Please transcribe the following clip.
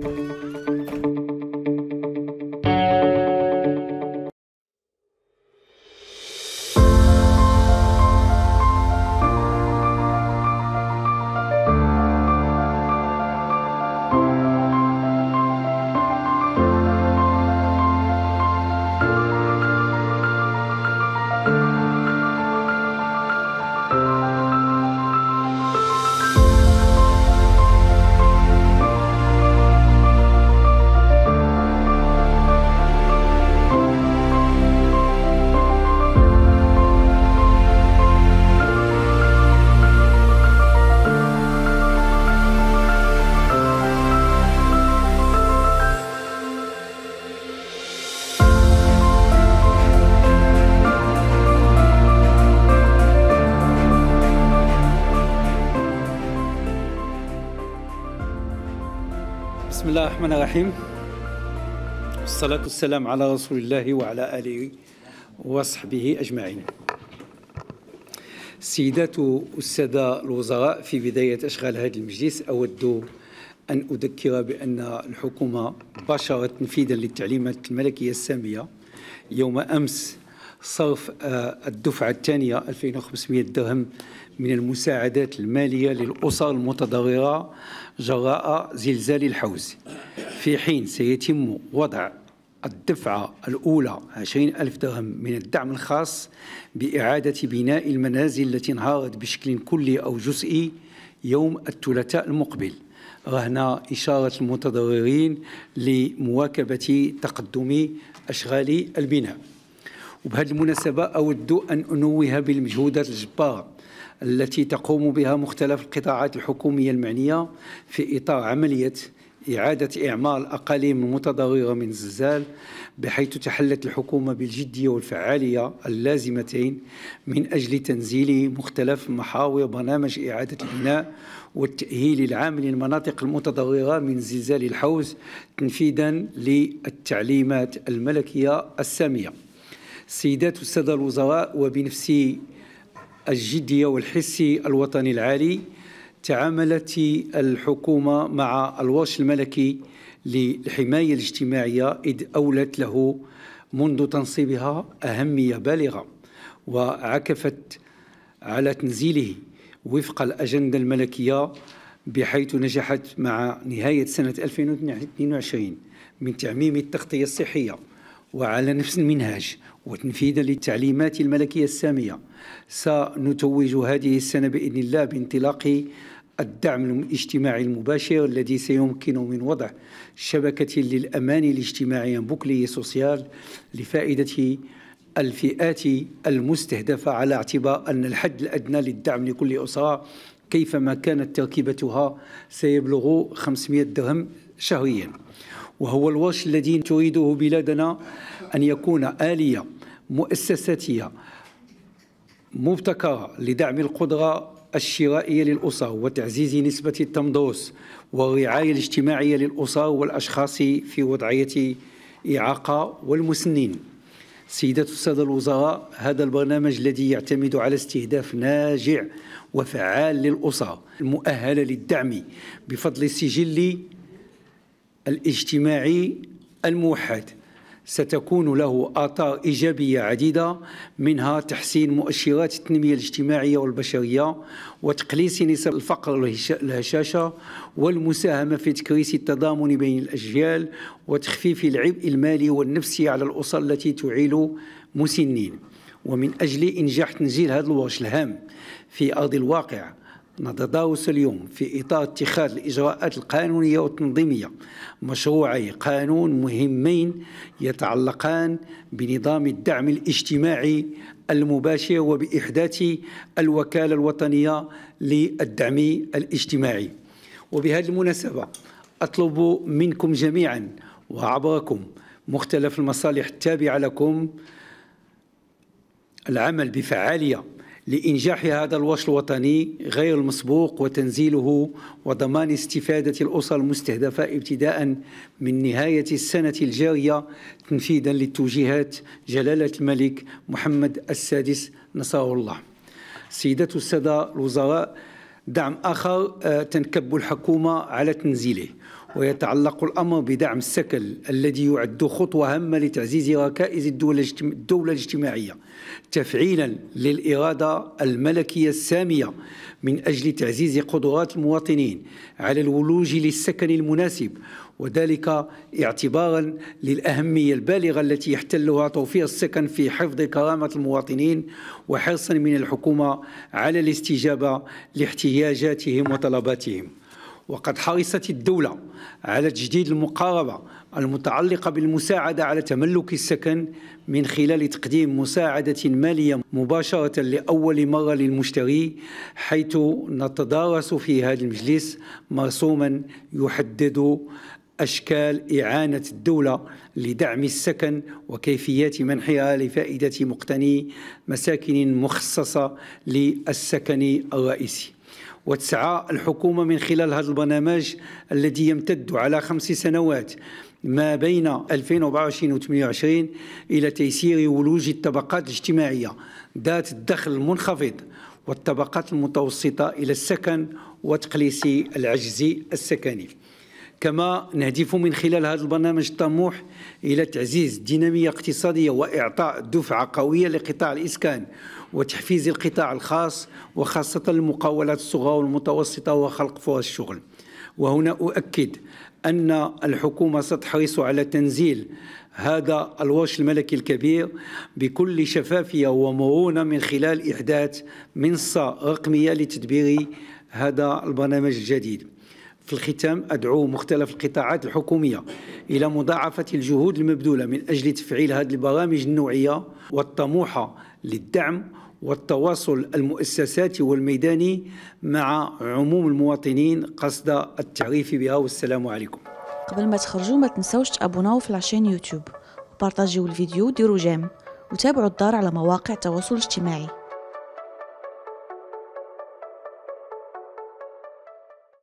Thank you. بسم الله الرحمن الرحيم والصلاة والسلام على رسول الله وعلى آله وصحبه أجمعين سيدات والسادة الوزراء في بداية أشغال هذا المجلس أود أن أذكر بأن الحكومة باشرت تنفيذا للتعليمات الملكية السامية يوم أمس صرف آه، الدفعة الثانية 2500 درهم من المساعدات المالية للأسر المتضررة جراء زلزال الحوز في حين سيتم وضع الدفعة الأولى 20 ألف درهم من الدعم الخاص بإعادة بناء المنازل التي انهارت بشكل كلي أو جزئي يوم الثلاثاء المقبل رهن إشارة المتضررين لمواكبة تقدم أشغال البناء وبهذه المناسبة أود أن أنوه بالمجهودات الجبارة التي تقوم بها مختلف القطاعات الحكومية المعنية في إطار عملية إعادة إعمار الأقاليم المتضررة من الزلزال بحيث تحلت الحكومة بالجدية والفعالية اللازمتين من أجل تنزيل مختلف محاور برنامج إعادة البناء والتأهيل العام للمناطق المتضررة من زلزال الحوز تنفيذا للتعليمات الملكية السامية السيدات والساده الوزراء وبنفسي الجديه والحس الوطني العالي تعاملت الحكومه مع الورش الملكي للحمايه الاجتماعيه اذ اولت له منذ تنصيبها اهميه بالغه وعكفت على تنزيله وفق الاجنده الملكيه بحيث نجحت مع نهايه سنه 2022 من تعميم التغطيه الصحيه وعلى نفس المنهاج وتنفيذا للتعليمات الملكية السامية سنتوج هذه السنة بإذن الله بانطلاق الدعم الاجتماعي المباشر الذي سيمكن من وضع شبكة للأمان الاجتماعي بوكلي سوسيال لفائدة الفئات المستهدفة على اعتبار أن الحد الأدنى للدعم لكل أسرة كيفما كانت تركيبتها سيبلغ 500 درهم شهريا وهو الوش الذي تريده بلادنا أن يكون آلية مؤسساتية مبتكرة لدعم القدرة الشرائية للأسر وتعزيز نسبة التمدوس والرعاية الاجتماعية للأسر والأشخاص في وضعية إعاقة والمسنين سيدات السادة الوزراء هذا البرنامج الذي يعتمد على استهداف ناجع وفعال للأسر المؤهلة للدعم بفضل السجل الاجتماعي الموحد ستكون له آثار إيجابية عديدة منها تحسين مؤشرات التنمية الاجتماعية والبشرية وتقليص نسب الفقر الهشاشة والمساهمة في تكريس التضامن بين الأجيال وتخفيف العبء المالي والنفسي على الأسر التي تعيل مسنين ومن أجل إنجاح تنزيل هذا الورش الهام في أرض الواقع نتداوس اليوم في إطار اتخاذ الإجراءات القانونية والتنظيمية مشروعي قانون مهمين يتعلقان بنظام الدعم الاجتماعي المباشر وبإحداث الوكالة الوطنية للدعم الاجتماعي وبهذه المناسبة أطلب منكم جميعا وعبركم مختلف المصالح التابعة لكم العمل بفعالية لإنجاح هذا الوش الوطني غير المسبوق وتنزيله وضمان استفادة الأسر المستهدفة ابتداء من نهاية السنة الجارية تنفيذا للتوجيهات جلالة الملك محمد السادس نصره الله سيدة السادة الوزراء دعم آخر آه، تنكب الحكومة على تنزيله ويتعلق الأمر بدعم السكل الذي يعد خطوة هامة لتعزيز ركائز الدولة, الدولة الاجتماعية تفعيلا للإرادة الملكية السامية من أجل تعزيز قدرات المواطنين على الولوج للسكن المناسب وذلك اعتبارا للأهمية البالغة التي يحتلها توفير السكن في حفظ كرامة المواطنين وحرصا من الحكومة على الاستجابة لاحتياجاتهم وطلباتهم وقد حرصت الدولة على تجديد المقاربة المتعلقة بالمساعدة على تملك السكن من خلال تقديم مساعدة مالية مباشرة لأول مرة للمشتري حيث نتدارس في هذا المجلس مرسوما يحدد أشكال إعانة الدولة لدعم السكن وكيفيات منحها لفائدة مقتني مساكن مخصصة للسكن الرئيسي وتسعى الحكومة من خلال هذا البرنامج الذي يمتد على خمس سنوات ما بين 2024 و 2028 إلى تيسير ولوج الطبقات الاجتماعية ذات الدخل المنخفض والطبقات المتوسطة إلى السكن وتقليص العجز السكني كما نهدف من خلال هذا البرنامج الطموح إلى تعزيز الديناميه الاقتصاديه وإعطاء دفعة قوية لقطاع الإسكان وتحفيز القطاع الخاص وخاصة المقاولات الصغرى والمتوسطة وخلق فرص الشغل وهنا أؤكد أن الحكومة ستحرص على تنزيل هذا الورش الملكي الكبير بكل شفافية ومرونة من خلال إحداث منصة رقمية لتدبير هذا البرنامج الجديد في الختام أدعو مختلف القطاعات الحكومية إلى مضاعفة الجهود المبذولة من أجل تفعيل هذه البرامج النوعية والطموحة للدعم والتواصل المؤسساتي والميداني مع عموم المواطنين قصد التعريف بها والسلام عليكم قبل ما تخرجوا ما تنسوش تابوناو في العشان يوتيوب وبارطاجيو الفيديو ديرو جيم وتابعوا الدار على مواقع التواصل الاجتماعي